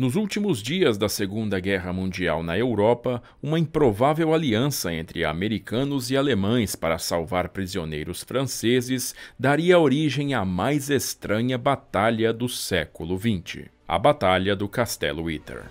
Nos últimos dias da Segunda Guerra Mundial na Europa, uma improvável aliança entre americanos e alemães para salvar prisioneiros franceses daria origem à mais estranha batalha do século XX a Batalha do Castelo Itter.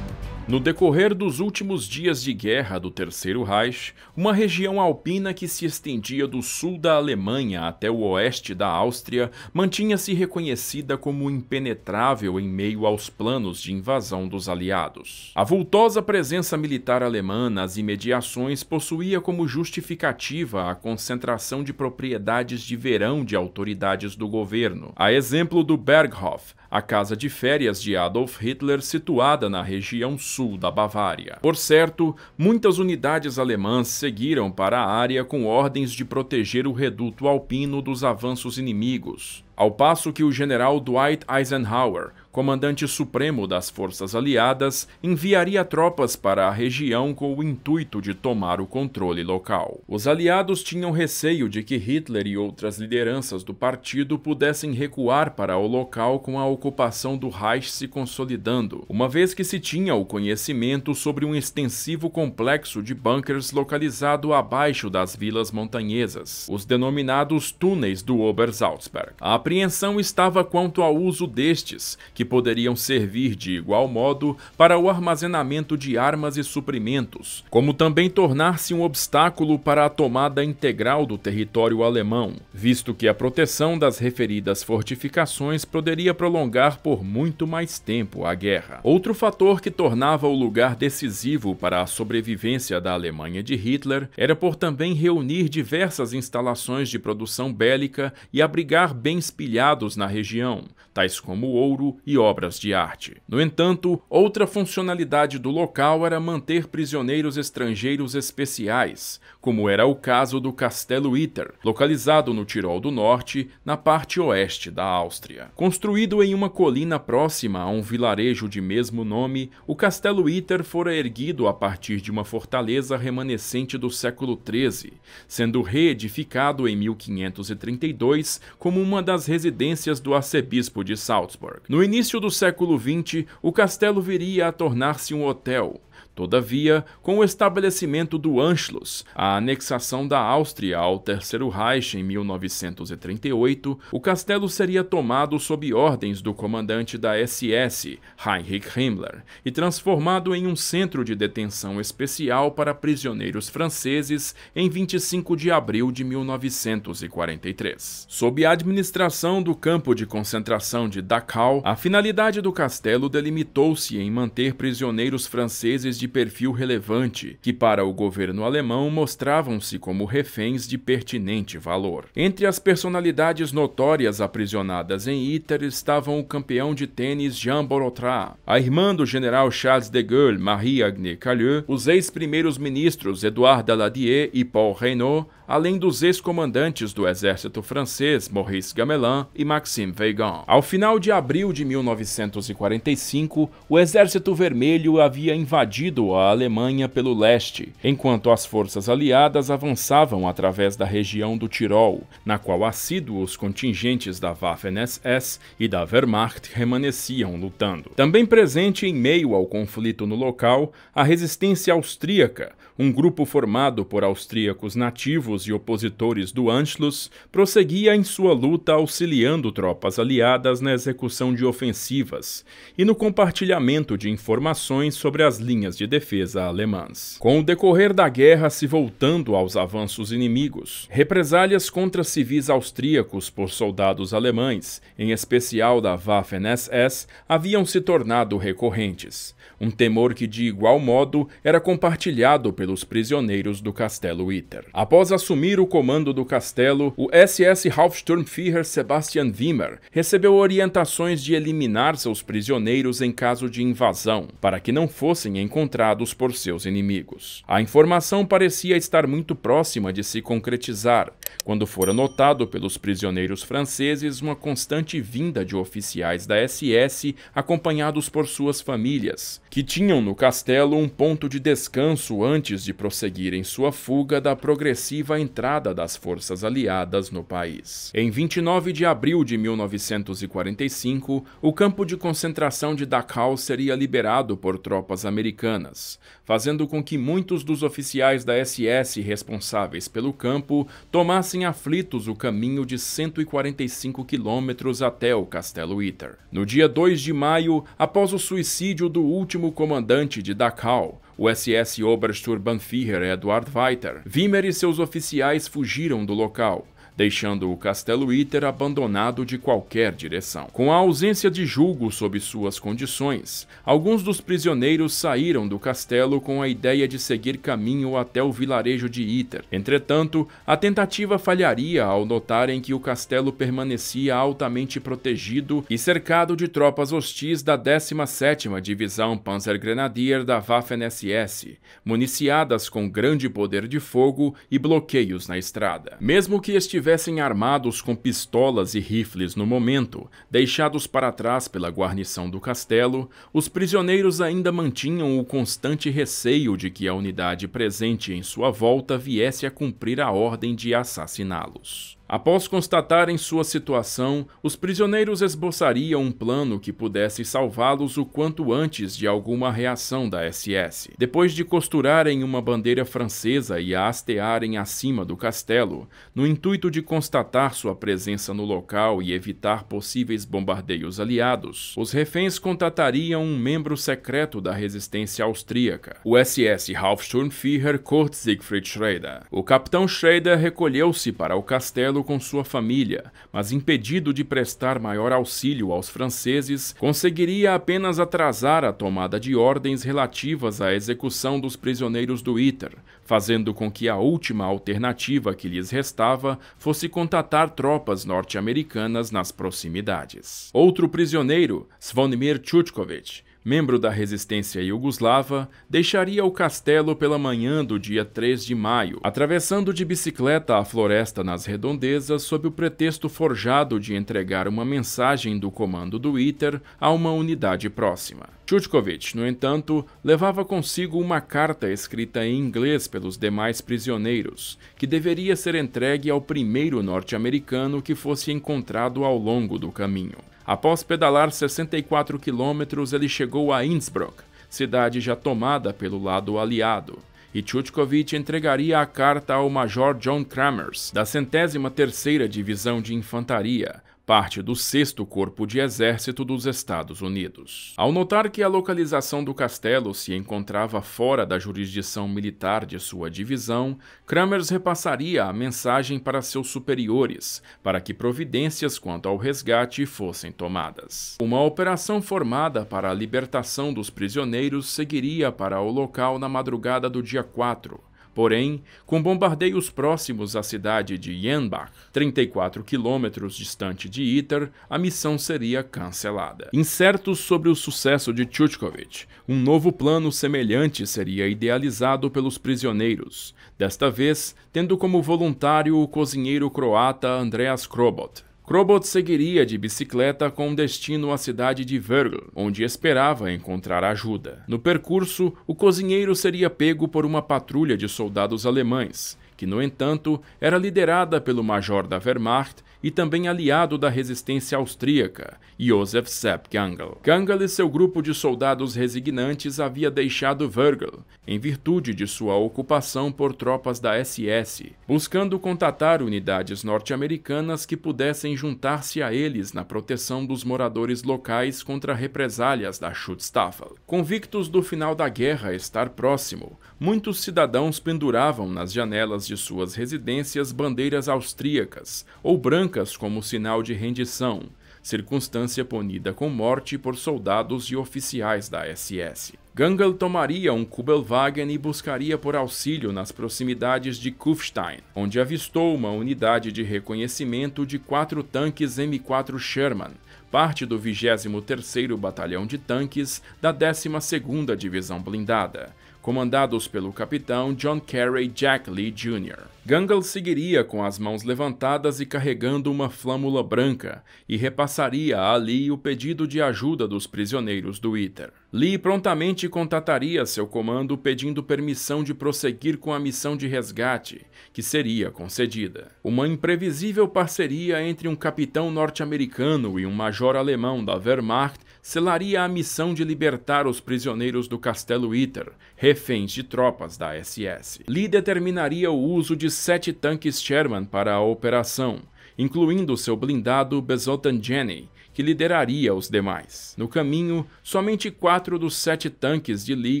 No decorrer dos últimos dias de guerra do Terceiro Reich, uma região alpina que se estendia do sul da Alemanha até o oeste da Áustria mantinha-se reconhecida como impenetrável em meio aos planos de invasão dos aliados. A vultosa presença militar alemã nas imediações possuía como justificativa a concentração de propriedades de verão de autoridades do governo, a exemplo do Berghof, a casa de férias de Adolf Hitler situada na região sul da Bavária. Por certo, muitas unidades alemãs seguiram para a área com ordens de proteger o reduto alpino dos avanços inimigos, ao passo que o general Dwight Eisenhower comandante supremo das forças aliadas, enviaria tropas para a região com o intuito de tomar o controle local. Os aliados tinham receio de que Hitler e outras lideranças do partido pudessem recuar para o local com a ocupação do Reich se consolidando, uma vez que se tinha o conhecimento sobre um extensivo complexo de bunkers localizado abaixo das vilas montanhesas, os denominados túneis do Obersalzberg. A apreensão estava quanto ao uso destes, que poderiam servir de igual modo para o armazenamento de armas e suprimentos, como também tornar-se um obstáculo para a tomada integral do território alemão, visto que a proteção das referidas fortificações poderia prolongar por muito mais tempo a guerra. Outro fator que tornava o lugar decisivo para a sobrevivência da Alemanha de Hitler era por também reunir diversas instalações de produção bélica e abrigar bens pilhados na região, tais como ouro e obras de arte. No entanto, outra funcionalidade do local era manter prisioneiros estrangeiros especiais, como era o caso do Castelo Iter, localizado no Tirol do Norte, na parte oeste da Áustria. Construído em uma colina próxima a um vilarejo de mesmo nome, o Castelo Iter fora erguido a partir de uma fortaleza remanescente do século XIII, sendo reedificado em 1532 como uma das residências do arcebispo de Salzburg. No início do século XX, o castelo viria a tornar-se um hotel, Todavia, com o estabelecimento do Anschluss, a anexação da Áustria ao Terceiro Reich em 1938, o castelo seria tomado sob ordens do comandante da SS, Heinrich Himmler, e transformado em um centro de detenção especial para prisioneiros franceses em 25 de abril de 1943. Sob a administração do campo de concentração de Dachau, a finalidade do castelo delimitou-se em manter prisioneiros franceses de de perfil relevante, que para o governo alemão mostravam-se como reféns de pertinente valor. Entre as personalidades notórias aprisionadas em Iter estavam o campeão de tênis Jean Borotra, a irmã do general Charles de Gaulle, Marie-Agnès Calleux, os ex-primeiros ministros Edouard Daladier e Paul Reynaud, além dos ex-comandantes do exército francês Maurice Gamelin e Maxime Weygand. Ao final de abril de 1945, o Exército Vermelho havia invadido a Alemanha pelo leste, enquanto as forças aliadas avançavam através da região do Tirol, na qual assíduos contingentes da Waffen-SS e da Wehrmacht permaneciam lutando. Também presente em meio ao conflito no local, a resistência austríaca, um grupo formado por austríacos nativos e opositores do Anschluss prosseguia em sua luta auxiliando tropas aliadas na execução de ofensivas e no compartilhamento de informações sobre as linhas de defesa alemãs. Com o decorrer da guerra se voltando aos avanços inimigos, represálias contra civis austríacos por soldados alemães, em especial da Waffen-SS, haviam se tornado recorrentes, um temor que de igual modo era compartilhado pelo pelos prisioneiros do Castelo Iter. Após assumir o comando do castelo, o SS Hauptsturmführer Sebastian Wimmer recebeu orientações de eliminar seus prisioneiros em caso de invasão, para que não fossem encontrados por seus inimigos. A informação parecia estar muito próxima de se concretizar, quando fora notado pelos prisioneiros franceses uma constante vinda de oficiais da SS acompanhados por suas famílias, que tinham no castelo um ponto de descanso antes antes de prosseguirem sua fuga da progressiva entrada das forças aliadas no país. Em 29 de abril de 1945, o campo de concentração de Dachau seria liberado por tropas americanas, fazendo com que muitos dos oficiais da SS responsáveis pelo campo tomassem aflitos o caminho de 145 quilômetros até o Castelo Iter. No dia 2 de maio, após o suicídio do último comandante de Dachau, o SS Obersturmbannführer Eduard Weiter, Wimmer e seus oficiais fugiram do local deixando o Castelo Iter abandonado de qualquer direção. Com a ausência de julgo sob suas condições, alguns dos prisioneiros saíram do castelo com a ideia de seguir caminho até o vilarejo de Iter. Entretanto, a tentativa falharia ao notarem que o castelo permanecia altamente protegido e cercado de tropas hostis da 17ª Divisão Panzergrenadier da Waffen-SS, municiadas com grande poder de fogo e bloqueios na estrada. Mesmo que estivessem estivessem armados com pistolas e rifles no momento, deixados para trás pela guarnição do castelo, os prisioneiros ainda mantinham o constante receio de que a unidade presente em sua volta viesse a cumprir a ordem de assassiná-los. Após constatarem sua situação, os prisioneiros esboçariam um plano que pudesse salvá-los o quanto antes de alguma reação da SS. Depois de costurarem uma bandeira francesa e a hastearem acima do castelo, no intuito de constatar sua presença no local e evitar possíveis bombardeios aliados, os reféns contatariam um membro secreto da resistência austríaca, o SS Hauptsturmführer Kurt Siegfried Schrader. O capitão Schrader recolheu-se para o castelo com sua família, mas impedido de prestar maior auxílio aos franceses, conseguiria apenas atrasar a tomada de ordens relativas à execução dos prisioneiros do ITER, fazendo com que a última alternativa que lhes restava fosse contatar tropas norte-americanas nas proximidades. Outro prisioneiro, Svonimir Chutkovich, membro da resistência iugoslava, deixaria o castelo pela manhã do dia 3 de maio, atravessando de bicicleta a floresta nas redondezas sob o pretexto forjado de entregar uma mensagem do comando do ITER a uma unidade próxima. Chutkovich, no entanto, levava consigo uma carta escrita em inglês pelos demais prisioneiros, que deveria ser entregue ao primeiro norte-americano que fosse encontrado ao longo do caminho. Após pedalar 64 quilômetros, ele chegou a Innsbruck, cidade já tomada pelo lado aliado e Chutkovich entregaria a carta ao Major John Kramers, da 103 ª Divisão de Infantaria, parte do 6 Corpo de Exército dos Estados Unidos. Ao notar que a localização do castelo se encontrava fora da jurisdição militar de sua divisão, Kramers repassaria a mensagem para seus superiores, para que providências quanto ao resgate fossem tomadas. Uma operação formada para a libertação dos prisioneiros seguiria para o local na madrugada do dia 4, Porém, com bombardeios próximos à cidade de Yenbach, 34 quilômetros distante de Iter, a missão seria cancelada. Incertos sobre o sucesso de Chuchkovich, um novo plano semelhante seria idealizado pelos prisioneiros, desta vez tendo como voluntário o cozinheiro croata Andreas Krobot, Krobot seguiria de bicicleta com destino à cidade de Vergl, onde esperava encontrar ajuda. No percurso, o cozinheiro seria pego por uma patrulha de soldados alemães que, no entanto, era liderada pelo major da Wehrmacht e também aliado da resistência austríaca, Josef Sepp Gangl. Gangl e seu grupo de soldados resignantes havia deixado Virgil, em virtude de sua ocupação por tropas da SS, buscando contatar unidades norte-americanas que pudessem juntar-se a eles na proteção dos moradores locais contra represálias da Schutzstaffel. Convictos do final da guerra estar próximo, muitos cidadãos penduravam nas janelas de suas residências bandeiras austríacas ou brancas como sinal de rendição, circunstância punida com morte por soldados e oficiais da SS. Gangl tomaria um Kubelwagen e buscaria por auxílio nas proximidades de Kufstein, onde avistou uma unidade de reconhecimento de quatro tanques M4 Sherman, parte do 23º Batalhão de Tanques da 12ª Divisão Blindada, comandados pelo capitão John Carey Jack Lee Jr. Gangle seguiria com as mãos levantadas e carregando uma flâmula branca, e repassaria a Lee o pedido de ajuda dos prisioneiros do ITER. Lee prontamente contataria seu comando pedindo permissão de prosseguir com a missão de resgate, que seria concedida. Uma imprevisível parceria entre um capitão norte-americano e um major alemão da Wehrmacht selaria a missão de libertar os prisioneiros do Castelo Iter, reféns de tropas da SS. Lee determinaria o uso de sete tanques Sherman para a operação, incluindo seu blindado Bezotan Jenny, que lideraria os demais. No caminho, somente quatro dos sete tanques de Lee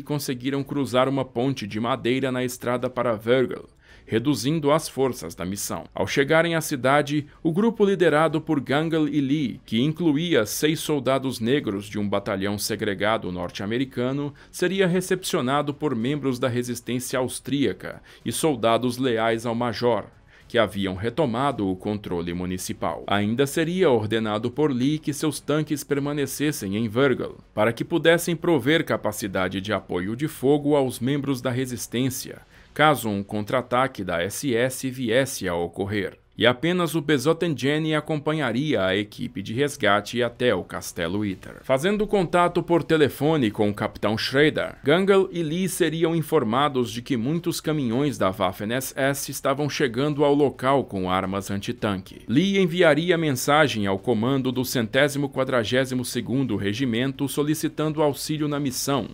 conseguiram cruzar uma ponte de madeira na estrada para Virgil, reduzindo as forças da missão. Ao chegarem à cidade, o grupo liderado por Gangle e Lee, que incluía seis soldados negros de um batalhão segregado norte-americano, seria recepcionado por membros da resistência austríaca e soldados leais ao major, que haviam retomado o controle municipal. Ainda seria ordenado por Lee que seus tanques permanecessem em Virgil, para que pudessem prover capacidade de apoio de fogo aos membros da resistência, caso um contra-ataque da SS viesse a ocorrer e apenas o Besotengeni acompanharia a equipe de resgate até o Castelo Iter. Fazendo contato por telefone com o capitão Schrader, Gangel e Lee seriam informados de que muitos caminhões da Waffen-SS estavam chegando ao local com armas antitanque. Lee enviaria mensagem ao comando do 142º Regimento solicitando auxílio na missão,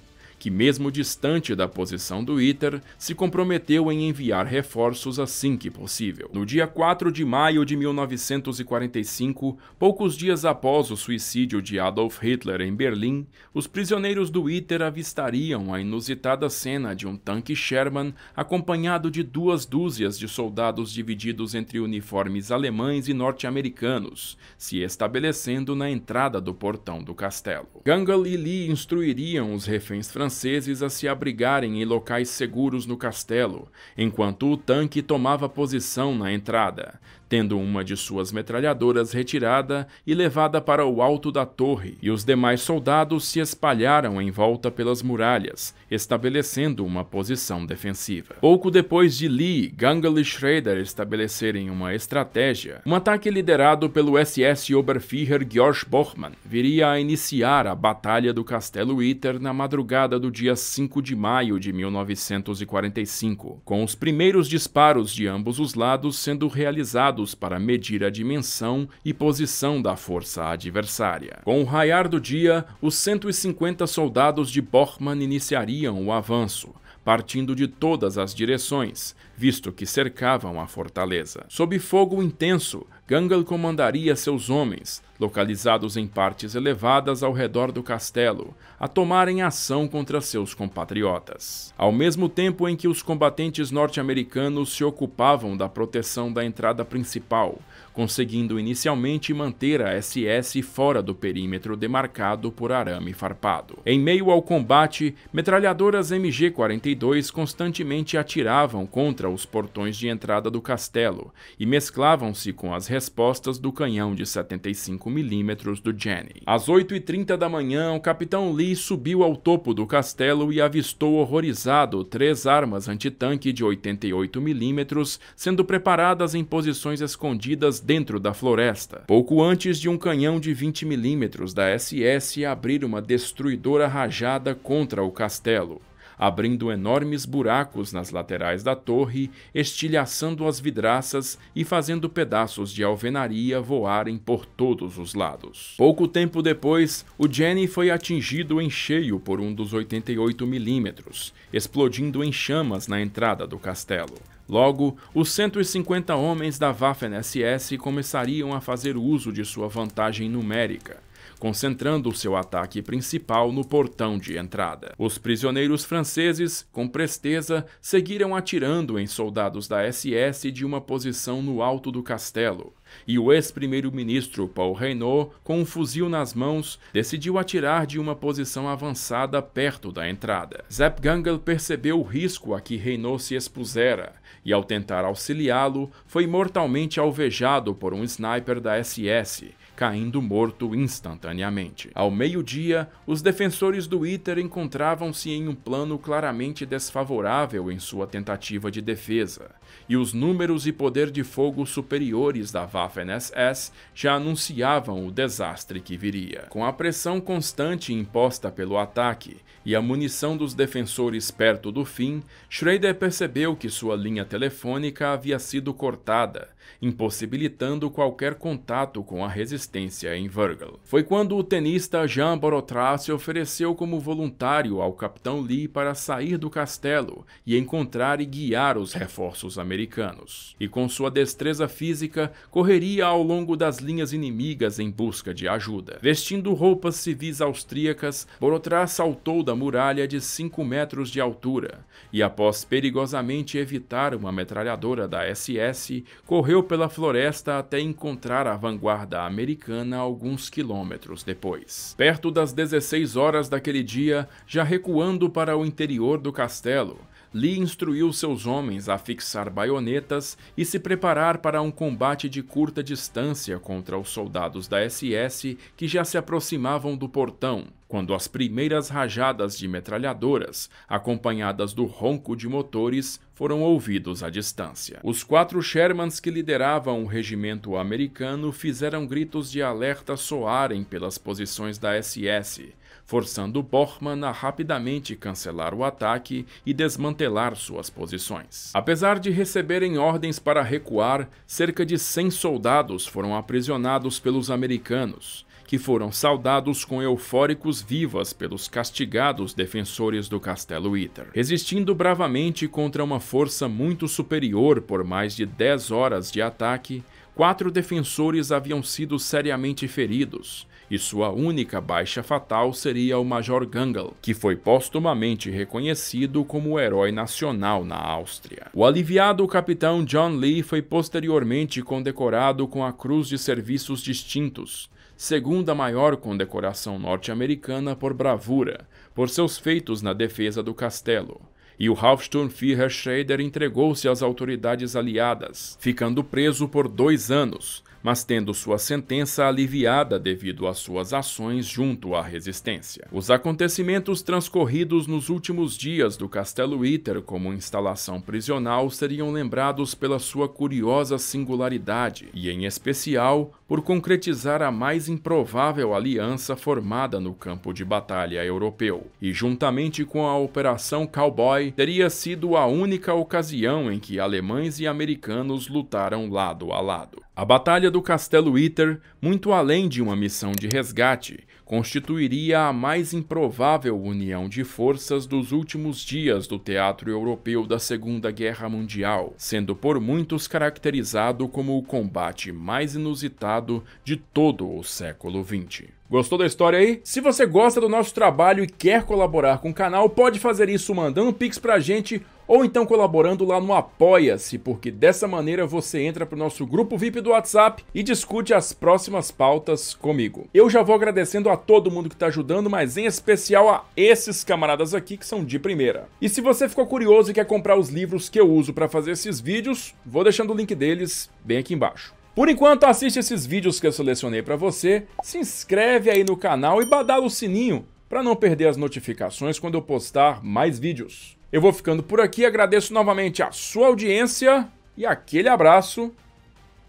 que, mesmo distante da posição do ITER, se comprometeu em enviar reforços assim que possível. No dia 4 de maio de 1945, poucos dias após o suicídio de Adolf Hitler em Berlim, os prisioneiros do ITER avistariam a inusitada cena de um tanque Sherman acompanhado de duas dúzias de soldados divididos entre uniformes alemães e norte-americanos, se estabelecendo na entrada do portão do castelo. Gangl e Lee instruiriam os reféns franceses franceses a se abrigarem em locais seguros no castelo, enquanto o tanque tomava posição na entrada, tendo uma de suas metralhadoras retirada e levada para o alto da torre, e os demais soldados se espalharam em volta pelas muralhas, estabelecendo uma posição defensiva. Pouco depois de Lee, Gangle e Schrader estabelecerem uma estratégia, um ataque liderado pelo SS Oberführer Georg Bormann viria a iniciar a Batalha do Castelo Iter na madrugada do dia 5 de maio de 1945, com os primeiros disparos de ambos os lados sendo realizados para medir a dimensão e posição da força adversária. Com o raiar do dia, os 150 soldados de Bormann iniciariam o avanço, partindo de todas as direções, visto que cercavam a fortaleza. Sob fogo intenso, Gangal comandaria seus homens, localizados em partes elevadas ao redor do castelo, a tomarem ação contra seus compatriotas. Ao mesmo tempo em que os combatentes norte-americanos se ocupavam da proteção da entrada principal, conseguindo inicialmente manter a SS fora do perímetro demarcado por arame farpado. Em meio ao combate, metralhadoras MG-42 constantemente atiravam contra contra os portões de entrada do castelo e mesclavam-se com as respostas do canhão de 75mm do Jenny. Às 8h30 da manhã, o capitão Lee subiu ao topo do castelo e avistou horrorizado três armas antitanque de 88mm sendo preparadas em posições escondidas dentro da floresta. Pouco antes de um canhão de 20mm da SS abrir uma destruidora rajada contra o castelo abrindo enormes buracos nas laterais da torre, estilhaçando as vidraças e fazendo pedaços de alvenaria voarem por todos os lados. Pouco tempo depois, o Jenny foi atingido em cheio por um dos 88 milímetros, explodindo em chamas na entrada do castelo. Logo, os 150 homens da Waffen-SS começariam a fazer uso de sua vantagem numérica concentrando seu ataque principal no portão de entrada. Os prisioneiros franceses, com presteza, seguiram atirando em soldados da SS de uma posição no alto do castelo, e o ex-primeiro-ministro Paul Reynaud, com um fuzil nas mãos, decidiu atirar de uma posição avançada perto da entrada. Zep Gangel percebeu o risco a que Reynaud se expusera e, ao tentar auxiliá-lo, foi mortalmente alvejado por um sniper da SS, caindo morto instantaneamente. Ao meio-dia, os defensores do ITER encontravam-se em um plano claramente desfavorável em sua tentativa de defesa, e os números e poder de fogo superiores da VAR Waffen-SS já anunciavam o desastre que viria. Com a pressão constante imposta pelo ataque e a munição dos defensores perto do fim, Schrader percebeu que sua linha telefônica havia sido cortada impossibilitando qualquer contato com a resistência em Virgil. Foi quando o tenista Jean Borotra se ofereceu como voluntário ao capitão Lee para sair do castelo e encontrar e guiar os reforços americanos. E com sua destreza física, correria ao longo das linhas inimigas em busca de ajuda. Vestindo roupas civis austríacas, Borotra saltou da muralha de 5 metros de altura e, após perigosamente evitar uma metralhadora da SS, correu pela floresta até encontrar a vanguarda americana alguns quilômetros depois. Perto das 16 horas daquele dia, já recuando para o interior do castelo, Lee instruiu seus homens a fixar baionetas e se preparar para um combate de curta distância contra os soldados da SS que já se aproximavam do portão, quando as primeiras rajadas de metralhadoras, acompanhadas do ronco de motores, foram ouvidos à distância. Os quatro Shermans que lideravam o regimento americano fizeram gritos de alerta soarem pelas posições da SS forçando Bormann a rapidamente cancelar o ataque e desmantelar suas posições. Apesar de receberem ordens para recuar, cerca de 100 soldados foram aprisionados pelos americanos, que foram saudados com eufóricos vivas pelos castigados defensores do Castelo Iter, resistindo bravamente contra uma força muito superior por mais de 10 horas de ataque. Quatro defensores haviam sido seriamente feridos, e sua única baixa fatal seria o Major Gangl, que foi postumamente reconhecido como o herói nacional na Áustria. O aliviado capitão John Lee foi posteriormente condecorado com a Cruz de Serviços Distintos, segunda maior condecoração norte-americana por bravura, por seus feitos na defesa do castelo e o Hauptsturmführer Schrader entregou-se às autoridades aliadas, ficando preso por dois anos, mas tendo sua sentença aliviada devido às suas ações junto à resistência. Os acontecimentos transcorridos nos últimos dias do Castelo Iter como instalação prisional seriam lembrados pela sua curiosa singularidade e, em especial, por concretizar a mais improvável aliança formada no campo de batalha europeu, e juntamente com a Operação Cowboy, teria sido a única ocasião em que alemães e americanos lutaram lado a lado. A Batalha do Castelo Iter, muito além de uma missão de resgate, constituiria a mais improvável união de forças dos últimos dias do teatro europeu da Segunda Guerra Mundial, sendo por muitos caracterizado como o combate mais inusitado de todo o século XX. Gostou da história aí? Se você gosta do nosso trabalho e quer colaborar com o canal, pode fazer isso mandando um pix pra gente ou então colaborando lá no Apoia-se, porque dessa maneira você entra para o nosso grupo VIP do WhatsApp e discute as próximas pautas comigo. Eu já vou agradecendo a todo mundo que está ajudando, mas em especial a esses camaradas aqui que são de primeira. E se você ficou curioso e quer comprar os livros que eu uso para fazer esses vídeos, vou deixando o link deles bem aqui embaixo. Por enquanto, assiste esses vídeos que eu selecionei para você, se inscreve aí no canal e badala o sininho para não perder as notificações quando eu postar mais vídeos. Eu vou ficando por aqui, agradeço novamente a sua audiência e aquele abraço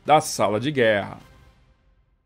da sala de guerra.